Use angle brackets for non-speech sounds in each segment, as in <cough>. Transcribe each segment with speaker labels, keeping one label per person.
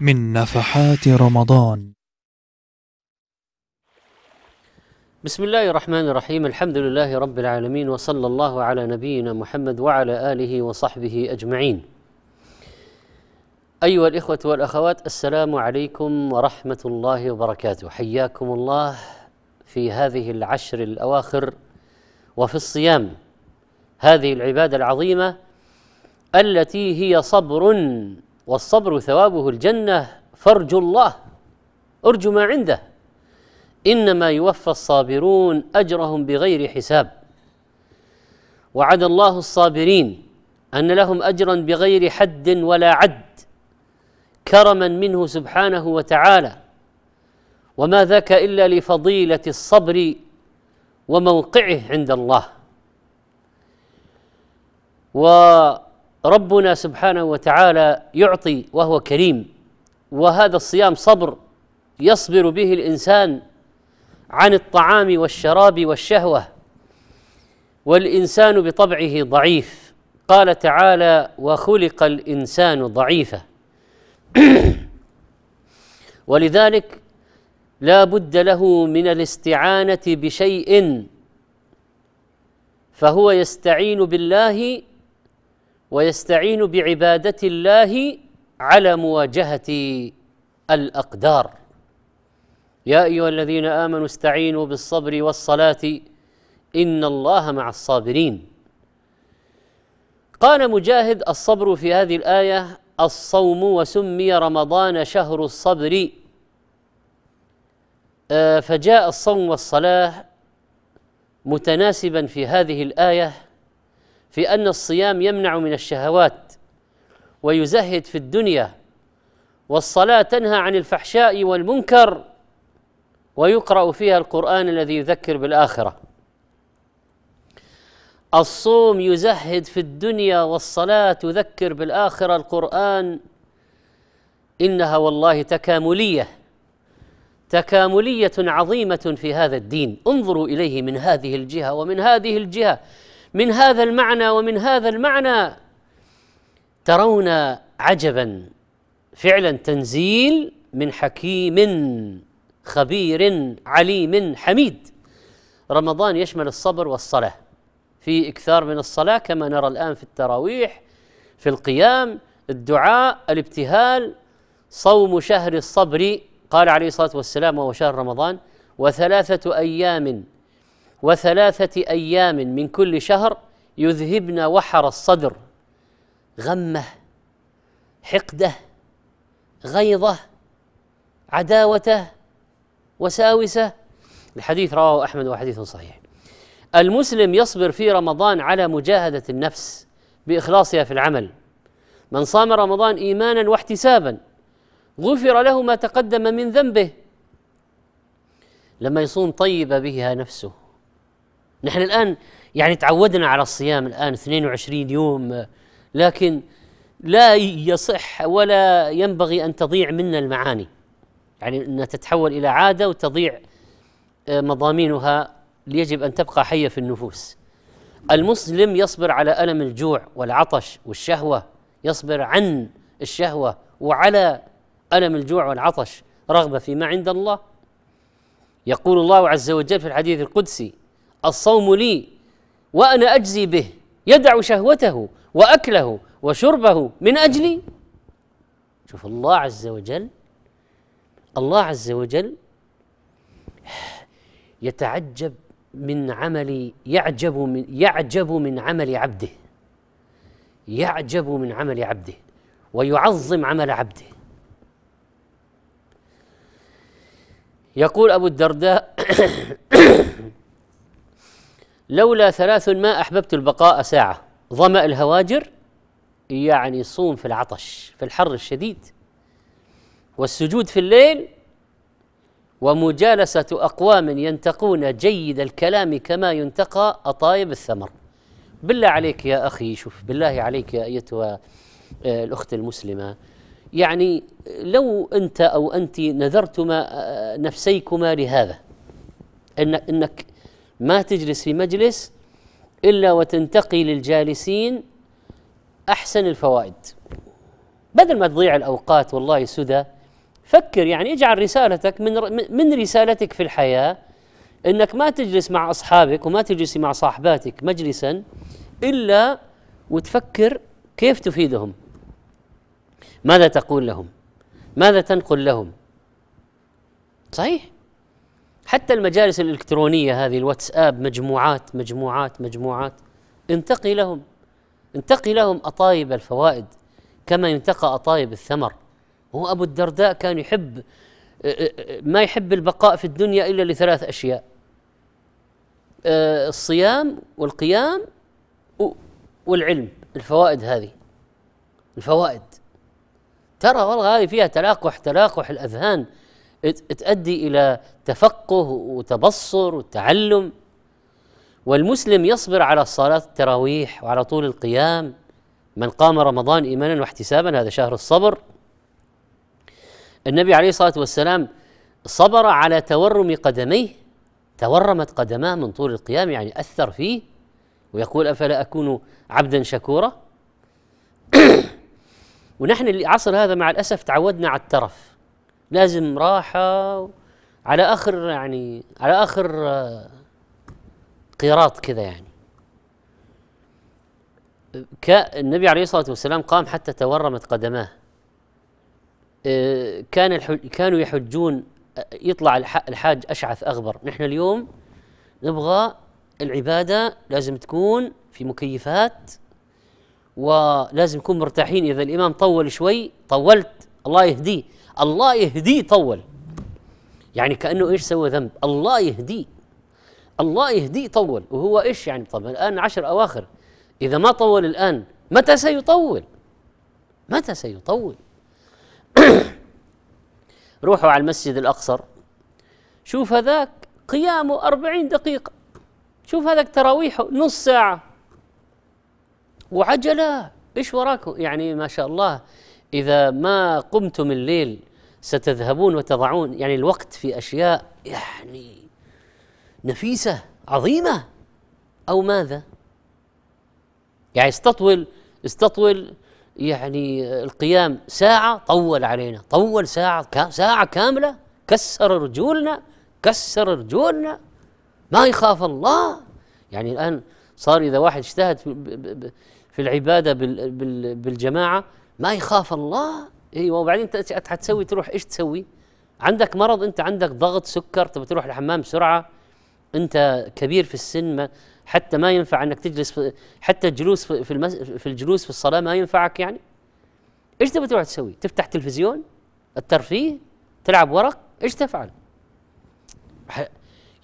Speaker 1: من نفحات رمضان بسم الله الرحمن الرحيم الحمد لله رب العالمين وصلى الله على نبينا محمد وعلى اله وصحبه اجمعين ايها الاخوه والاخوات السلام عليكم ورحمه الله وبركاته حياكم الله في هذه العشر الاواخر وفي الصيام هذه العباده العظيمه التي هي صبر والصبر ثوابه الجنه فارجو الله ارجو ما عنده انما يوفى الصابرون اجرهم بغير حساب وعد الله الصابرين ان لهم اجرا بغير حد ولا عد كرما منه سبحانه وتعالى وما ذاك الا لفضيله الصبر وموقعه عند الله و ربنا سبحانه وتعالى يعطي وهو كريم وهذا الصيام صبر يصبر به الانسان عن الطعام والشراب والشهوه والانسان بطبعه ضعيف قال تعالى وخلق الانسان ضعيفا <clears throat> ولذلك لا بد له من الاستعانه بشيء فهو يستعين بالله ويستعين بعباده الله على مواجهه الاقدار يا ايها الذين امنوا استعينوا بالصبر والصلاه ان الله مع الصابرين قال مجاهد الصبر في هذه الايه الصوم وسمي رمضان شهر الصبر آه، فجاء الصوم والصلاه متناسبا في هذه الايه في ان الصيام يمنع من الشهوات ويزهد في الدنيا والصلاه تنهى عن الفحشاء والمنكر ويقرا فيها القران الذي يذكر بالاخره الصوم يزهد في الدنيا والصلاه تذكر بالاخره القران انها والله تكامليه تكامليه عظيمه في هذا الدين انظروا اليه من هذه الجهه ومن هذه الجهه من هذا المعنى ومن هذا المعنى ترون عجبا فعلا تنزيل من حكيم خبير عليم حميد رمضان يشمل الصبر والصلاه في اكثار من الصلاه كما نرى الان في التراويح في القيام الدعاء الابتهال صوم شهر الصبر قال عليه الصلاه والسلام وهو شهر رمضان وثلاثه ايام وثلاثة أيام من كل شهر يذهبن وحر الصدر غمه حقده غيظه عداوته وساوسه الحديث رواه احمد وحديث صحيح المسلم يصبر في رمضان على مجاهده النفس باخلاصها في العمل من صام رمضان ايمانا واحتسابا غفر له ما تقدم من ذنبه لما يصوم طيب بها نفسه نحن الآن يعني تعودنا على الصيام الآن 22 يوم لكن لا يصح ولا ينبغي أن تضيع منا المعاني يعني أنها تتحول إلى عادة وتضيع آه، مضامينها يجب أن تبقى حية في النفوس المسلم يصبر على ألم الجوع والعطش والشهوة يصبر عن الشهوة وعلى ألم الجوع والعطش رغبة فيما عند الله يقول الله عز وجل في الحديث القدسي الصوم لي وانا اجزي به يدع شهوته واكله وشربه من اجلي شوف الله عز وجل الله عز وجل يتعجب من عمل يعجب من يعجب من عمل عبده يعجب من عمل عبده ويعظم عمل عبده يقول ابو الدرداء <coughs> <coughs> لولا ثلاث ما أحببت البقاء ساعة ظمأ الهواجر يعني صوم في العطش في الحر الشديد والسجود في الليل ومجالسة أقوام ينتقون جيد الكلام كما ينتقى أطايب الثمر بالله عليك يا أخي شوف بالله عليك يا أيتها آه، الأخت المسلمة يعني لو أنت أو أنت نذرتما آه، نفسيكما لهذا إنك, إنك ما تجلس في مجلس الا وتنتقي للجالسين احسن الفوائد بدل ما تضيع الاوقات والله سدى فكر يعني اجعل رسالتك من من رسالتك في الحياه انك ما تجلس مع اصحابك وما تجلسي مع صاحباتك مجلسا الا وتفكر كيف تفيدهم ماذا تقول لهم ماذا تنقل لهم صحيح حتى المجالس الإلكترونية هذه الواتساب مجموعات مجموعات مجموعات انتقي لهم انتقي لهم أطايب الفوائد كما ينتقى أطايب الثمر هو أبو الدرداء كان يحب أه، أه، أه، ما يحب البقاء في الدنيا إلا لثلاث أشياء الصيام والقيام والعلم الفوائد هذه الفوائد ترى والله هذه فيها تلاقح تلاقح الأذهان تؤدي الى تفقه وتبصر وتعلم والمسلم يصبر على صلاه التراويح وعلى طول القيام من قام رمضان ايمانا واحتسابا هذا شهر الصبر النبي عليه الصلاه والسلام صبر على تورم قدميه تورمت قدماه من طول القيام يعني اثر فيه ويقول افلا اكون عبدا شكورا <clears throat> ونحن العصر هذا مع الاسف تعودنا على الترف لازم راحه على اخر يعني على اخر آه، قيراط كذا يعني النبي عليه الصلاه والسلام قام حتى تورمت قدماه آه، كان كانوا يحجون آه، يطلع الحاج اشعث اغبر نحن اليوم نبغى العباده لازم تكون في مكيفات ولازم نكون مرتاحين اذا الامام طول شوي طولت الله يهديه الله يهديه طول يعني كانه ايش سوى ذنب الله يهديه الله يهديه طول وهو ايش يعني طبعا الان عشر اواخر اذا ما طول الان متى سيطول متى سيطول <coughs> روحوا على المسجد الاقصر شوف هذاك قيامه أربعين دقيقة شوف هذاك تراويحه نص ساعة وعجلة إيش وراكم يعني ما شاء الله إذا ما قمتم الليل ستذهبون وتضعون يعني الوقت في اشياء يعني نفيسه عظيمه او ماذا؟ يعني استطول استطول يعني القيام ساعة طول علينا طول ساعة ساعة كاملة كسر رجولنا كسر رجولنا ما يخاف الله يعني الآن صار إذا واحد اجتهد في العبادة بالجماعة ما يخاف الله ايوه وبعدين انت حتسوي تروح ايش تسوي؟ عندك مرض انت عندك ضغط سكر تبي تروح الحمام بسرعه انت كبير في السن ما حتى ما ينفع انك تجلس حتى الجلوس في المس في الجلوس في الصلاه ما ينفعك يعني ايش تبي تروح تسوي؟ تفتح تلفزيون؟ الترفيه؟ تلعب ورق؟ ايش تفعل؟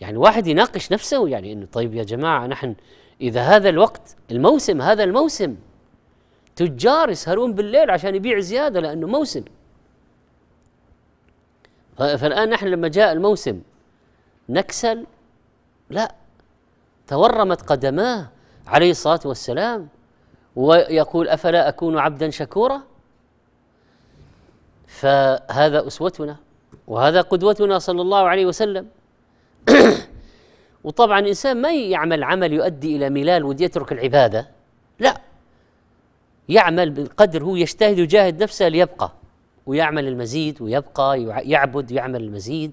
Speaker 1: يعني واحد يناقش نفسه يعني انه طيب يا جماعه نحن اذا هذا الوقت الموسم هذا الموسم تجار يسهرون بالليل عشان يبيع زياده لانه موسم فالان نحن لما جاء الموسم نكسل لا تورمت قدماه عليه الصلاه والسلام ويقول افلا اكون عبدا شكورا فهذا اسوتنا وهذا قدوتنا صلى الله عليه وسلم <coughs> وطبعا الانسان ما يعمل عمل يؤدي الى ملال ودي يترك العباده يعمل بالقدر هو يجتهد ويجاهد نفسه ليبقى ويعمل المزيد ويبقى يعبد ويعمل المزيد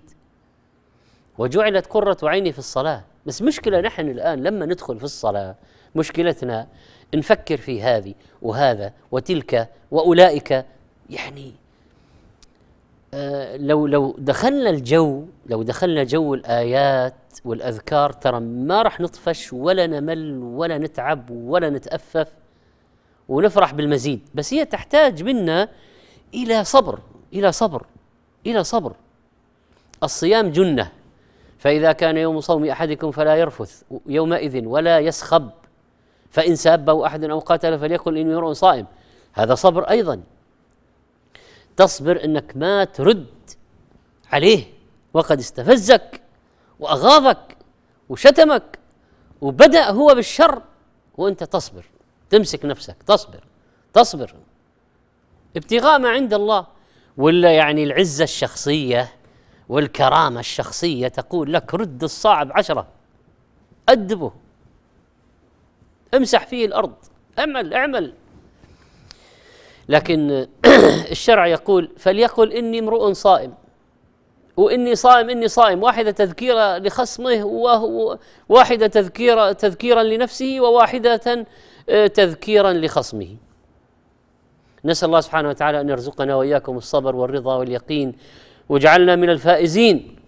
Speaker 1: وجعلت قرة عيني في الصلاة بس مشكلة نحن الآن لما ندخل في الصلاة مشكلتنا نفكر في هذه وهذا وتلك وأولئك يعني آه، لو لو دخلنا الجو لو دخلنا جو الآيات والأذكار ترى ما راح نطفش ولا نمل ولا نتعب ولا نتأفف ونفرح بالمزيد بس هي تحتاج منا إلى صبر إلى صبر إلى صبر الصيام جنة فإذا كان يوم صوم أحدكم فلا يرفث يومئذ ولا يسخب فإن سابه أحد أو قاتل فليقل إني امرؤ صائم هذا صبر أيضا تصبر أنك ما ترد عليه وقد استفزك وأغاظك وشتمك وبدأ هو بالشر وأنت تصبر تمسك نفسك تصبر تصبر ابتغاء ما عند الله ولا يعني العزة الشخصية والكرامة الشخصية تقول لك رد الصعب عشرة أدبه امسح فيه الأرض اعمل اعمل لكن <clears throat> الشرع يقول فليقل إني امرؤ صائم وإني صائم إني صائم واحدة تذكيرة لخصمه وواحدة تذكيرة تذكيرا لنفسه وواحدة آه، تذكيرا لخصمه نسأل الله سبحانه وتعالى أن يرزقنا وإياكم الصبر والرضا واليقين وجعلنا من الفائزين